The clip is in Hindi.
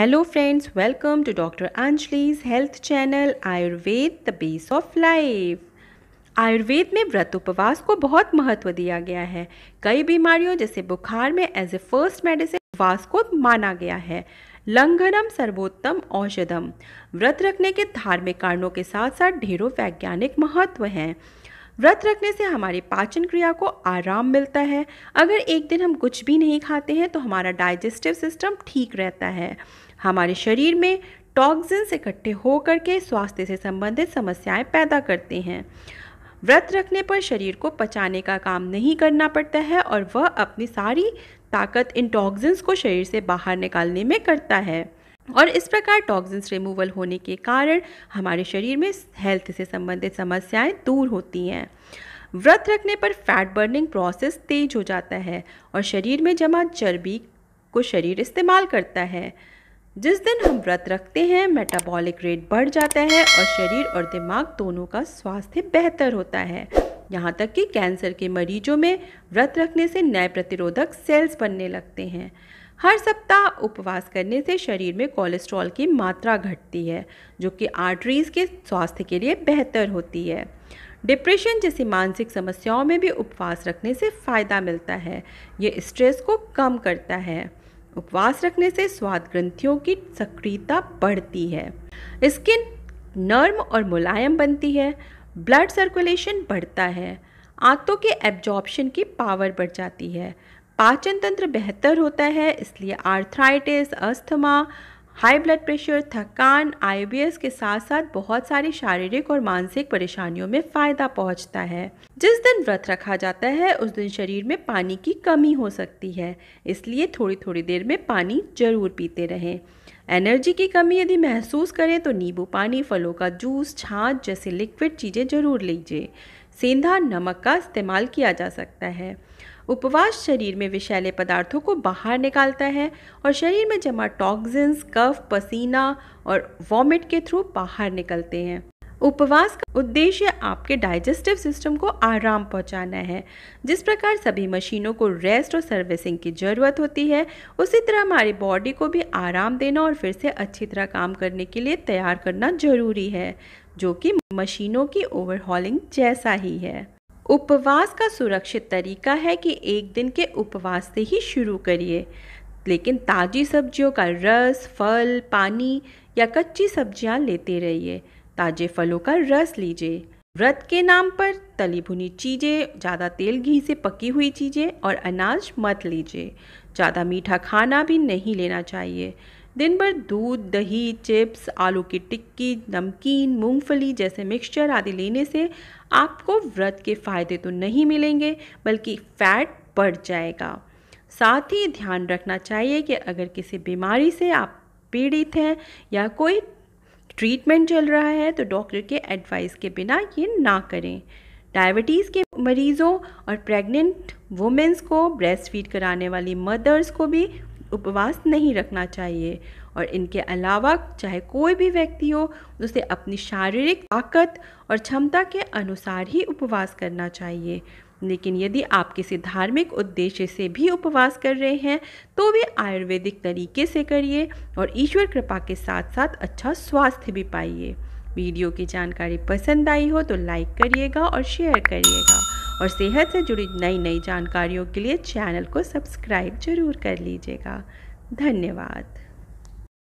hello friends welcome to doctor Anjali's health channel Ayurveda the base of life Ayurveda में व्रत उपवास को बहुत महत्व दिया गया है कई बीमारियों जैसे बुखार में एज ए फर्स्ट मेडिसिन उपवास को माना गया है लंघनम सर्वोत्तम औषधम व्रत रखने के धार्मिक कारणों के साथ साथ ढेरों वैज्ञानिक महत्व हैं व्रत रखने से हमारी पाचन क्रिया को आराम मिलता है अगर एक दिन हम कुछ भी नहीं खाते हैं तो हमारा डाइजेस्टिव सिस्टम ठीक रहता है हमारे शरीर में टॉक्सिन्स इकट्ठे होकर के स्वास्थ्य से संबंधित समस्याएं पैदा करते हैं व्रत रखने पर शरीर को पचाने का काम नहीं करना पड़ता है और वह अपनी सारी ताकत इन टॉक्सिन्स को शरीर से बाहर निकालने में करता है और इस प्रकार टॉक्सिन्स रिमूवल होने के कारण हमारे शरीर में हेल्थ से संबंधित समस्याएं दूर होती हैं व्रत रखने पर फैट बर्निंग प्रोसेस तेज हो जाता है और शरीर में जमा चर्बी को शरीर इस्तेमाल करता है जिस दिन हम व्रत रखते हैं मेटाबॉलिक रेट बढ़ जाता है और शरीर और दिमाग दोनों का स्वास्थ्य बेहतर होता है यहाँ तक कि कैंसर के मरीजों में व्रत रखने से नए प्रतिरोधक सेल्स बनने लगते हैं हर सप्ताह उपवास करने से शरीर में कोलेस्ट्रॉल की मात्रा घटती है जो कि आर्टरीज़ के स्वास्थ्य के लिए बेहतर होती है डिप्रेशन जैसी मानसिक समस्याओं में भी उपवास रखने से फ़ायदा मिलता है ये स्ट्रेस को कम करता है उपवास रखने से स्वाद ग्रंथियों की सक्रियता बढ़ती है स्किन नर्म और मुलायम बनती है ब्लड सर्कुलेशन बढ़ता है आंतों के एब्जॉर्प्शन की पावर बढ़ जाती है पाचन तंत्र बेहतर होता है इसलिए arthritis asthma high blood pressure थकान आई के साथ साथ बहुत सारी शारीरिक और मानसिक परेशानियों में फ़ायदा पहुंचता है जिस दिन व्रत रखा जाता है उस दिन शरीर में पानी की कमी हो सकती है इसलिए थोड़ी थोड़ी देर में पानी जरूर पीते रहें एनर्जी की कमी यदि महसूस करें तो नींबू पानी फलों का जूस छाछ जैसे लिक्विड चीज़ें ज़रूर लीजिए सेंधा नमक का इस्तेमाल किया जा सकता है उपवास शरीर में विषैले पदार्थों को बाहर निकालता है और शरीर में जमा टॉक्सिन्स कफ पसीना और वॉमिट के थ्रू बाहर निकलते हैं उपवास का उद्देश्य आपके डाइजेस्टिव सिस्टम को आराम पहुंचाना है जिस प्रकार सभी मशीनों को रेस्ट और सर्विसिंग की ज़रूरत होती है उसी तरह हमारी बॉडी को भी आराम देना और फिर से अच्छी तरह काम करने के लिए तैयार करना ज़रूरी है जो कि मशीनों की ओवरहॉलिंग जैसा ही है उपवास का सुरक्षित तरीका है कि एक दिन के उपवास से ही शुरू करिए लेकिन ताज़ी सब्जियों का रस फल पानी या कच्ची सब्जियां लेते रहिए ताज़े फलों का रस लीजिए व्रत के नाम पर तली भुनी चीज़ें ज़्यादा तेल घी से पकी हुई चीज़ें और अनाज मत लीजिए ज़्यादा मीठा खाना भी नहीं लेना चाहिए दिन भर दूध दही चिप्स आलू की टिक्की नमकीन मूंगफली जैसे मिक्सचर आदि लेने से आपको व्रत के फायदे तो नहीं मिलेंगे बल्कि फैट बढ़ जाएगा साथ ही ध्यान रखना चाहिए कि अगर किसी बीमारी से आप पीड़ित हैं या कोई ट्रीटमेंट चल रहा है तो डॉक्टर के एडवाइस के बिना ये ना करें डायबिटीज़ के मरीज़ों और प्रेग्नेंट वुमेंस को ब्रेस्ट फीड कराने वाली मदर्स को भी उपवास नहीं रखना चाहिए और इनके अलावा चाहे कोई भी व्यक्ति हो उसे अपनी शारीरिक ताकत और क्षमता के अनुसार ही उपवास करना चाहिए लेकिन यदि आप किसी धार्मिक उद्देश्य से भी उपवास कर रहे हैं तो भी आयुर्वेदिक तरीके से करिए और ईश्वर कृपा के साथ साथ अच्छा स्वास्थ्य भी पाइए वीडियो की जानकारी पसंद आई हो तो लाइक करिएगा और शेयर करिएगा और सेहत से जुड़ी नई नई जानकारियों के लिए चैनल को सब्सक्राइब जरूर कर लीजिएगा धन्यवाद